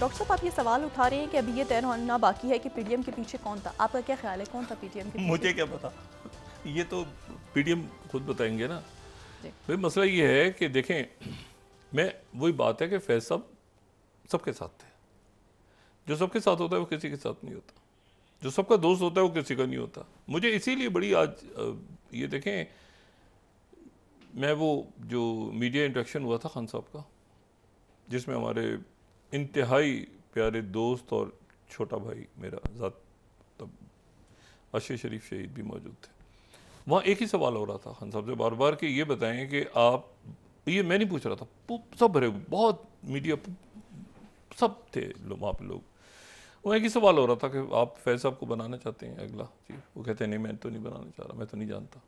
doctor साहब आप ये सवाल उठा रहे हैं कि अभी ये तय होना बाकी है कि पीडीएम के पीछे कौन था आपका क्या ख्याल है कौन था पीडीएम के मुझे क्या पता ये तो पीडीएम खुद बताएंगे ना भाई मसला ये है कि देखें मैं वही बात है कि फैज साहब सबके साथ थे जो सबके साथ होता है वो किसी के साथ नहीं होता जो सबका दोस्त होता है वो किसी का नहीं होता मुझे इसीलिए बड़ी आज ये देखें मैं वो जो मीडिया इंटरेक्शन हुआ था खान साहब का जिसमें हमारे इंतहाई प्यारे दोस्त और छोटा भाई मेरा ज़ात तब अशे शरीफ शहीद भी मौजूद थे वहाँ एक ही सवाल हो रहा था खान साहब से बार बार कि ये बताएं कि आप ये मैं नहीं पूछ रहा था सब भरे बहुत मीडिया सब थे वहाँ पे लोग वो एक ही सवाल हो रहा था कि आप फैज साहब को बनाना चाहते हैं अगला जी वो कहते हैं नहीं मैं तो नहीं बनाना चाह रहा मैं तो नहीं जानता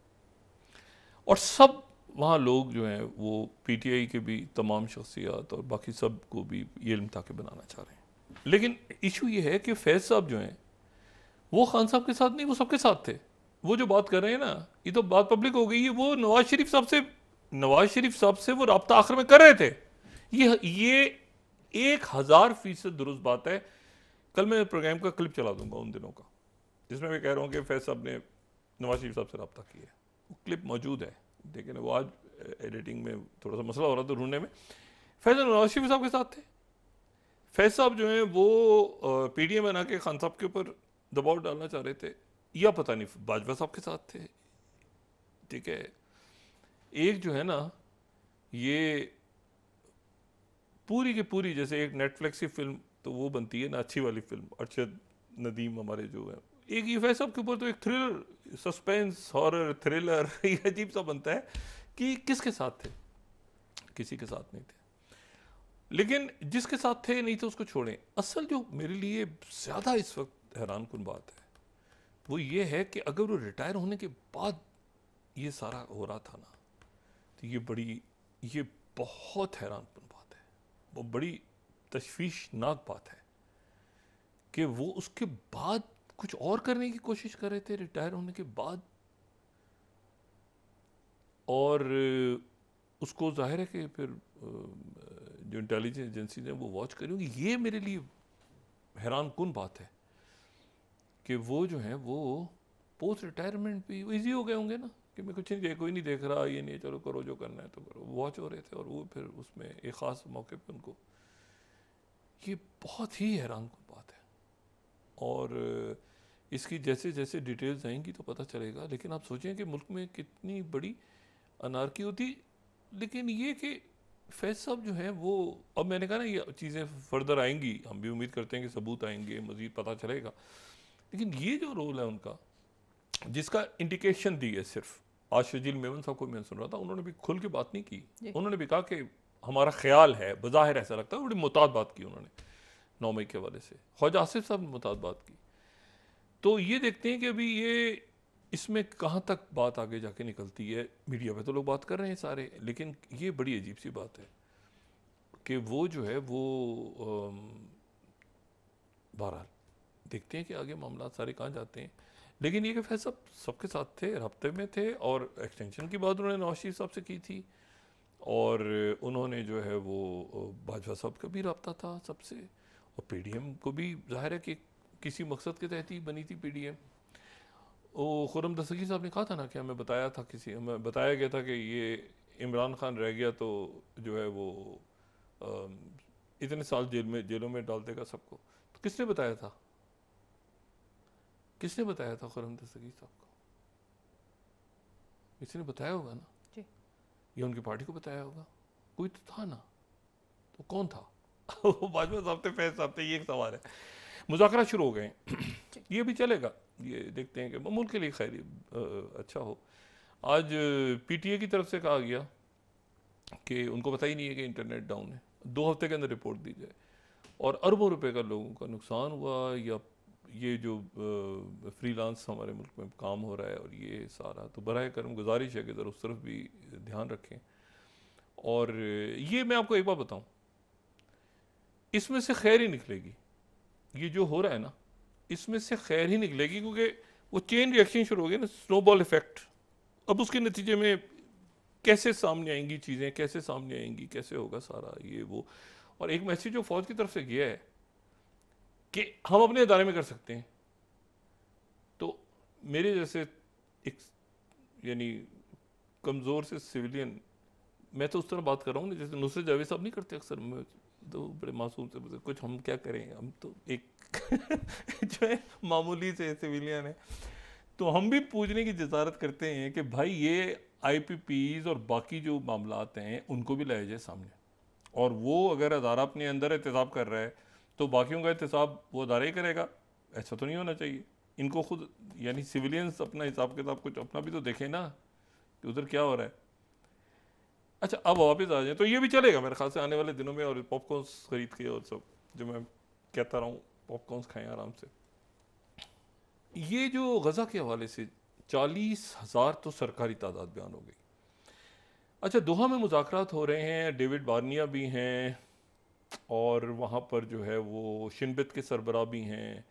और सब वहाँ लोग जो हैं वो पीटीआई के भी तमाम शख्सियात और बाकी सब को भी ये इल्म के बनाना चाह रहे हैं लेकिन इशू ये है कि फैज़ साहब जो हैं वो खान साहब के साथ नहीं वो सबके साथ थे वो जो बात कर रहे हैं ना ये तो बात पब्लिक हो गई है वो नवाज शरीफ साहब से नवाज शरीफ साहब से वो रबता आखिर में कर रहे थे ये ये एक हज़ार फीसद दुरुस्त बात है कल मैं प्रोग्राम का क्लिप चला दूंगा उन दिनों का जिसमें मैं कह रहा हूँ कि फैज साहब ने नवाज शरीफ साहब से रबता किया है वो क्लिप मौजूद है लेकिन वो आज एडिटिंग में थोड़ा सा मसला हो रहा था ढूंढने में फैजल नवाज शरीफ साहब के साथ थे फैज साहब जो हैं वो पी डी एम बना के खान साहब के ऊपर दबाव डालना चाह रहे थे या पता नहीं बाजवा साहब के साथ थे ठीक है एक जो है ना ये पूरी की पूरी जैसे एक नेटफ्लिक्स की फिल्म तो वो बनती है ना अच्छी वाली फिल्म अर्शद नदीम हमारे जो हैं एक ये वैसे के ऊपर तो एक थ्रिल सस्पेंस हॉरर थ्रिलर ये अजीब सा बनता है कि किसके साथ थे किसी के साथ नहीं थे लेकिन जिसके साथ थे नहीं थे तो उसको छोड़ें असल जो मेरे लिए ज़्यादा इस वक्त हैरान कन बात है वो ये है कि अगर वो रिटायर होने के बाद ये सारा हो रहा था ना तो ये बड़ी ये बहुत हैरान कन बात है वो बड़ी तशवीशनाक बात है कि वो उसके बाद कुछ और करने की कोशिश कर रहे थे रिटायर होने के बाद और उसको जाहिर है कि फिर जो इंटेलिजेंस एजेंसीज हैं वो वॉच करेंगी ये मेरे लिए हैरान कन बात है कि वो जो हैं वो पोस्ट रिटायरमेंट भी ईजी हो गए होंगे ना कि मैं कुछ नहीं देख कोई नहीं देख रहा ये नहीं चलो करो जो करना है तो करो वॉच हो रहे थे और वो फिर उसमें एक ख़ास मौके पर उनको ये बहुत ही हैरान कन बात है और इसकी जैसे जैसे डिटेल्स आएंगी तो पता चलेगा लेकिन आप सोचें कि मुल्क में कितनी बड़ी अनारकी होती लेकिन ये कि फैज साहब जो हैं वो अब मैंने कहा ना ये चीज़ें फर्दर आएंगी हम भी उम्मीद करते हैं कि सबूत आएंगे मज़ीद पता चलेगा लेकिन ये जो रोल है उनका जिसका इंडिकेशन दी है सिर्फ आज शजील मेवन साहब को मैं सुन रहा था उन्होंने भी खुल के बात नहीं की उन्होंने भी कहा कि हमारा ख्याल है बज़ाहिर ऐसा लगता है बड़ी मुताद बात की उन्होंने नौ मई के हवाले से ख्वाजा आसिफ साहब ने मुताद बात की तो ये देखते हैं कि अभी ये इसमें कहाँ तक बात आगे जाके निकलती है मीडिया पे तो लोग बात कर रहे हैं सारे लेकिन ये बड़ी अजीब सी बात है कि वो जो है वो बहरहाल देखते हैं कि आगे मामला सारे कहाँ जाते हैं लेकिन ये कि फैज साहब सबके साथ थे हफ्ते में थे और एक्सटेंशन की बात उन्होंने नवाज शरीफ साहब से की थी और उन्होंने जो है वो भाजपा साहब का भी रबता था सबसे और पी डी एम को भी जाहिर है कि किसी मकसद के तहत ही बनी थी P D M O Khurram दसगी साहब ने कहा था ना कि हमें बताया था किसी हमें बताया गया था कि ये इमरान खान रह गया तो जो है वो आ, इतने साल जेल में जेलों में डाल देगा सबको तो किसने बताया था किसने बताया था खुरम दसगी साहब को किसी ने बताया होगा ना ये उनकी पार्टी को बताया होगा कोई तो था ना तो कौन था वो बाजवा साहब थे फैज साहब थे ये एक सवाल है मुजाकर शुरू हो गए ये भी चलेगा ये देखते हैं कि मुल्क के लिए खैर अच्छा हो आज पीटीए की तरफ से कहा गया कि उनको पता ही नहीं है कि इंटरनेट डाउन है दो हफ्ते के अंदर रिपोर्ट दी जाए और अरबों रुपए का लोगों का नुकसान हुआ या ये जो फ्रीलांस हमारे मुल्क में काम हो रहा है और ये सारा तो बर करम गुजारिश है कि ज़रा उस तरफ भी ध्यान रखें और ये मैं आपको एक बार बताऊं इसमें से खैर ही निकलेगी ये जो हो रहा है ना इसमें से खैर ही निकलेगी क्योंकि वो चेन रिएक्शन शुरू हो गया ना स्नोबॉल इफेक्ट अब उसके नतीजे में कैसे सामने आएंगी चीज़ें कैसे सामने आएंगी कैसे होगा सारा ये वो और एक मैसेज जो फौज की तरफ से गया है कि हम अपने इदारे में कर सकते हैं तो मेरे जैसे एक यानी कमज़ोर से सिविलियन मैं तो उस तरह बात कर रहा हूँ जैसे नुसरत जावेद साहब नहीं करते अक्सर तो बड़े मासूम से बोलते कुछ हम क्या करें हम तो एक जो है मामूली से सिविलियन है तो हम भी पूछने की जजारत करते हैं कि भाई ये आई और बाकी जो मामला हैं उनको भी लाया जाए सामने और वो अगर अदारा अपने अंदर एहतसाब कर रहा है तो बाकियों का एहतसाब वो अदारा ही करेगा ऐसा तो नहीं होना चाहिए इनको खुद यानी सिविलियंस अपना हिसाब किताब कुछ अपना भी तो देखें ना कि उधर क्या हो रहा है अच्छा अब वापस आ जाए तो ये भी चलेगा मेरे ख्याल से आने वाले दिनों में और पॉपकॉर्नस खरीद के और सब जो मैं कहता रहा हूँ पॉपकॉर्नस खाएँ आराम से ये जो गज़ा के हवाले से चालीस हज़ार तो सरकारी तादाद बयान हो गई अच्छा दोहा में मुजात हो रहे हैं डेविड बार्निया भी हैं और वहाँ पर जो है वो शिनबत के सरबरा भी हैं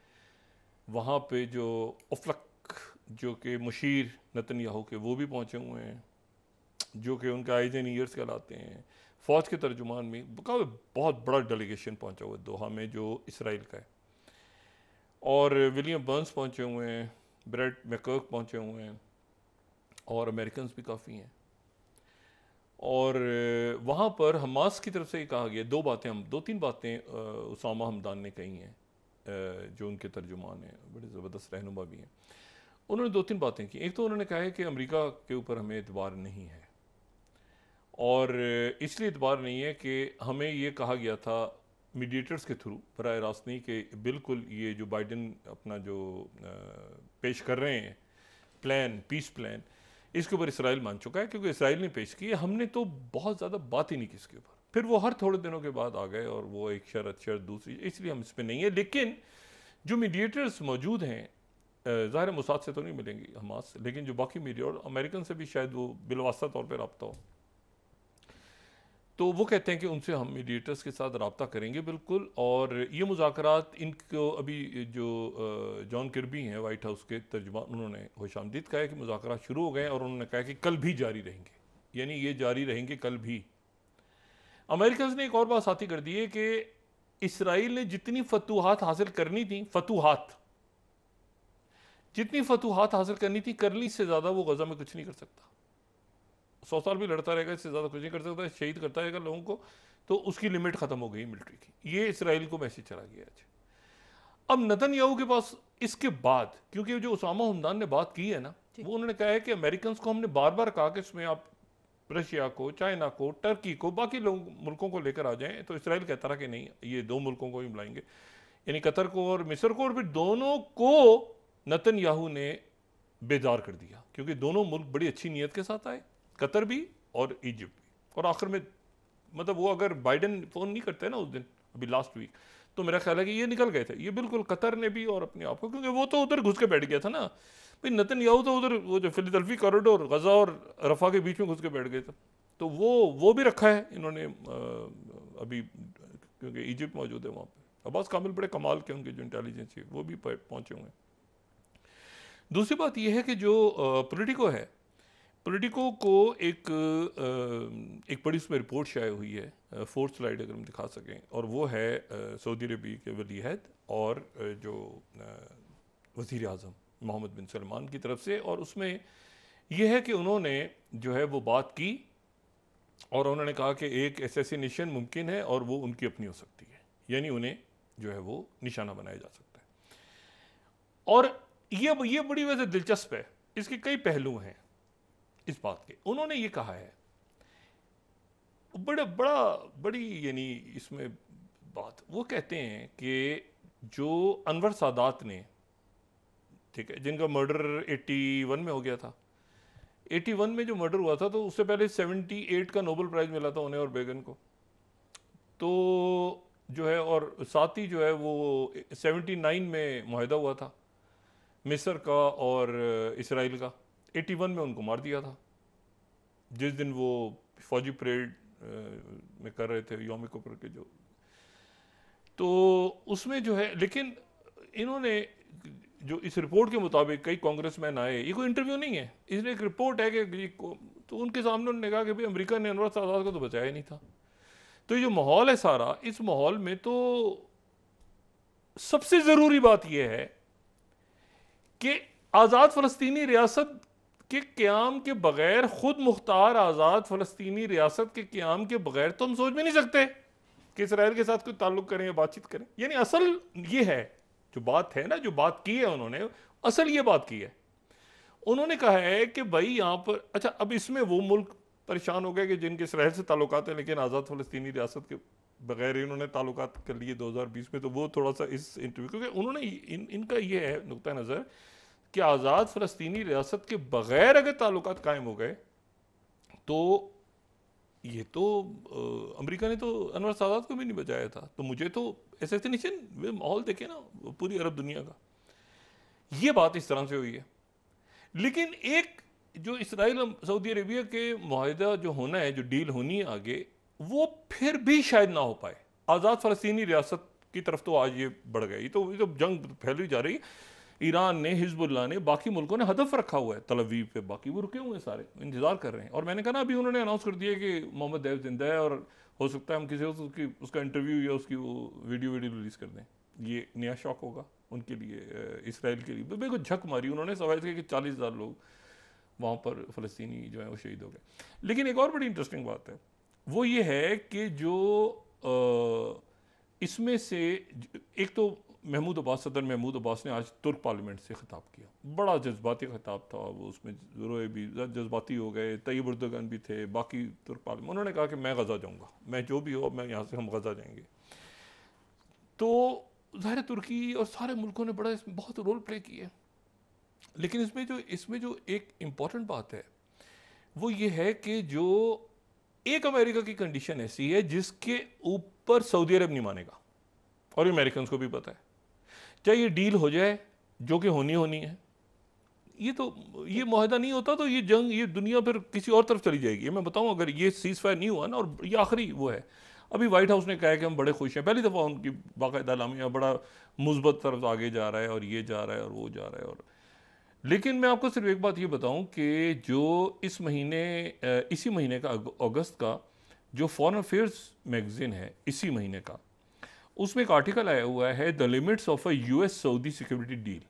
वहाँ पे जो अफलक जो कि मुशीर नतन याहू के वो भी पहुँचे हुए हैं जो कि उनका आइज एन ईयर्स कहलाते हैं फ़ौज के तर्जुमान में काफ़ी बहुत बड़ा डेलीगेशन पहुँचा हुआ है दोहा में जो इसराइल का है और विलियम बर्नस पहुँचे हुए हैं ब्रेड मैकर्क पहुँचे हुए हैं और अमेरिकन भी काफ़ी हैं और वहाँ पर हमास की तरफ से ये कहा गया दो बातें हम दो तीन बातें उसामा हमदान ने कही हैं जो उनके तर्जुमान हैं बड़े ज़बरदस्त रहनुमा भी हैं उन्होंने दो तीन बातें की एक तो उन्होंने कहा है कि अमेरिका के ऊपर हमें एतबार नहीं है और इसलिए इतबार नहीं है कि हमें ये कहा गया था मीडिएटर्स के थ्रू बर रास्त नहीं कि बिल्कुल ये जो बाइडन अपना जो पेश कर रहे हैं प्लान पीस प्लान इसके ऊपर इसराइल मान चुका है क्योंकि इसराइल ने पेश की हमने तो बहुत ज़्यादा बात ही नहीं की इसके ऊपर फिर वो हर थोड़े दिनों के बाद आ गए और वो एक शरत शरत दूसरी इसलिए हम इस पर नहीं है लेकिन जो मीडिएटर्स मौजूद हैं ज़ाहिर मुसाद से तो नहीं मिलेंगी हमास लेकिन जो बाकी मीडिया और अमेरिकन से भी शायद वो बिलवास्ता तौर पर रबता हो तो वो कहते हैं कि उनसे हम मीडिएटर्स के साथ रबता करेंगे बिल्कुल और ये मुजाकर इनको अभी जो जॉन किरबी हैं वाइट हाउस के तर्जमा उन्होंने खुश आमदीद कहा कि मुजाकर शुरू हो गए और उन्होंने कहा कि कल भी जारी रहेंगे यानी ये जारी रहेंगे कल भी अमेरिका ने एक और बात साथी कर दी है कि इसराइल ने जितनी फतूहत हासिल करनी थी फतूहत जितनी फतूहत हासिल करनी थी कर ली इससे ज़्यादा वो गज़ा में कुछ नहीं कर सकता सौ साल भी लड़ता रहेगा इससे ज़्यादा कुछ नहीं कर सकता शहीद करता रहेगा लोगों को तो उसकी लिमिट ख़त्म हो गई मिलिट्री की ये इसराइल को मैसेज चला गया आज अब नतन याहू के पास इसके बाद क्योंकि जो उसामा हमदान ने बात की है ना वो उन्होंने कहा है कि अमेरिकन को हमने बार बार कहा कि इसमें आप रशिया को चाइना को टर्की को बाकी लोग मुल्कों को लेकर आ जाएं तो इसराइल कहता रहा कि नहीं ये दो मुल्कों को ही बुलाएंगे यानी कतर को और मिस्र को और फिर दोनों को नतन याहू ने बेजार कर दिया क्योंकि दोनों मुल्क बड़ी अच्छी नीयत के साथ आए कतर भी और इजिप्ट भी और आखिर में मतलब वो अगर बाइडन फ़ोन नहीं करते ना उस दिन अभी लास्ट वीक तो मेरा ख्याल है कि ये निकल गए थे ये बिल्कुल कतर ने भी और अपने आप को क्योंकि वो तो उधर घुस के बैठ गया था ना भाई नतन याहू तो उधर वो जो फिलदल्फी कॉरिडोर गज़ा और रफ़ा के बीच में घुस के बैठ गए थे तो वो वो भी रखा है इन्होंने अभी क्योंकि इजिप्ट मौजूद है वहाँ पर अब्बास कामिल बड़े कमाल के उनके जो इंटेलिजेंस है वो भी पहुँचे हुए हैं दूसरी बात यह है कि जो पोलिटिको है पोलिटिको को एक एक बड़ी उसमें रिपोर्ट शाये हुई है फोर्थ स्लाइड अगर हम दिखा सकें और वो है सऊदी अरबी के वलीहद और जो वज़ी अजम मोहम्मद बिन सलमान की तरफ से और उसमें यह है कि उन्होंने जो है वो बात की और उन्होंने कहा कि एक एसेसिनेशन मुमकिन है और वो उनकी अपनी हो सकती है यानी उन्हें जो है वो निशाना बनाया जा सकता है और ये ये बड़ी वजह दिलचस्प है इसके कई पहलू हैं इस बात के उन्होंने ये कहा है बड़ा बड़ा बड़ी यानी इसमें बात वो कहते हैं कि जो अनवर सादात ने ठीक है जिनका मर्डर 81 में हो गया था 81 में जो मर्डर हुआ था तो उससे पहले 78 का नोबल प्राइज़ मिला था उन्हें और बेगन को तो जो है और साथ ही जो है वो 79 में माहा हुआ था मिस्र का और इसराइल का 81 में उनको मार दिया था जिस दिन वो फौजी परेड में कर रहे थे योम कुपर के जो तो उसमें जो है लेकिन इन्होंने जो इस रिपोर्ट के मुताबिक कई कांग्रेस मैन आए ये कोई इंटरव्यू नहीं है इसने एक रिपोर्ट है कि तो उनके सामने उन्होंने कहा कि भाई अमरीका ने अनवर आजाद को तो बचाया ही नहीं था तो ये जो माहौल है सारा इस माहौल में तो सबसे ज़रूरी बात यह है कि आज़ाद फलस्तीनी रियासत कि क्याम के बगैर खुद मुख्तार आज़ाद फ़लस्तनी रियासत के क्याम के बगैर तो हम सोच भी नहीं सकते कि इसराइल के साथ कोई ताल्लुक करें या बातचीत करें यानी असल ये है जो बात है ना जो बात की है उन्होंने असल ये बात की है उन्होंने कहा है कि भाई यहाँ पर अच्छा अब इसमें वो मुल्क परेशान हो गए कि जिनके इसराइल से ताल्लुक हैं लेकिन आज़ाद फ़लस्तनी रियासत के बगैर इन्होंने ताल्लुक कर लिए 2020 में तो वो थोड़ा सा इस इंटरव्यू क्योंकि उन्होंने इन इनका ये है नुकता नज़र कि आज़ाद फ़लस्तनी रियासत के बग़ैर अगर ताल्लुक कायम हो गए तो ये तो अमेरिका ने तो अनवर सादात को भी नहीं बचाया था तो मुझे तो एसेसिनेशन वे माहौल देखे ना पूरी अरब दुनिया का ये बात इस तरह से हुई है लेकिन एक जो इसराइल सऊदी अरेबिया के माहदा जो होना है जो डील होनी है आगे वो फिर भी शायद ना हो पाए आज़ाद फ़लस्तनी रियासत की तरफ तो आज ये बढ़ गई तो ये तो जंग फैली जा रही है ईरान ने हिजबुल्ला ने बाकी मुल्कों ने हदफ रखा हुआ है तलवीव पे बाकी वो रुके हुए हैं सारे इंतज़ार कर रहे हैं और मैंने कहा ना अभी उन्होंने अनाउंस कर दिया कि मोहम्मद देव जिंदा है और हो सकता है हम किसी उसकी उसका इंटरव्यू या उसकी वो वीडियो वीडियो रिलीज़ कर दें ये नया शौक होगा उनके लिए इसराइल के लिए बिल्कुल झक मारी उन्होंने सवाल किया कि चालीस हज़ार लोग वहाँ पर फ़लस्तनी जो है वो शहीद हो गए लेकिन एक और बड़ी इंटरेस्टिंग बात है वो ये है कि जो इसमें से एक तो महमूद अब्बास सदर महमूद अब्बास ने आज तुर्क पार्लियामेंट से ख़िताब किया बड़ा जज्बाती ख़िताब था वो उसमें रोए भी जज्बाती हो गए तयब उर्दगन भी थे बाकी तुर्क पार्लियामेंट उन्होंने कहा कि मैं गज़ा जाऊँगा मैं जो भी हो मैं यहाँ से हम गज़ा जाएंगे तो ज़ाहिर तुर्की और सारे मुल्कों ने बड़ा इसमें बहुत रोल प्ले किया लेकिन इसमें जो इसमें जो एक इम्पॉर्टेंट बात है वो ये है कि जो एक अमेरिका की कंडीशन ऐसी है जिसके ऊपर सऊदी अरब नहीं मानेगा और अमेरिकन को भी पता है चाहे ये डील हो जाए जो कि होनी होनी है ये तो ये माहिदा नहीं होता तो ये जंग ये दुनिया फिर किसी और तरफ चली जाएगी मैं बताऊँ अगर ये सीज फायर नहीं हुआ ना और ये आखिरी वो है अभी वाइट हाउस ने कहा है कि हम बड़े खुश हैं पहली दफ़ा उनकी बाकायदा लामिया बड़ा मुस्बत तरफ आगे जा रहा है और ये जा रहा है और वो जा रहा है और लेकिन मैं आपको सिर्फ एक बात ये बताऊं कि जो इस महीने इसी महीने का अगस्त का जो फॉरेन अफेयर्स मैगज़ीन है इसी महीने का उसमें एक आर्टिकल आया हुआ है the limits of a US Saudi security deal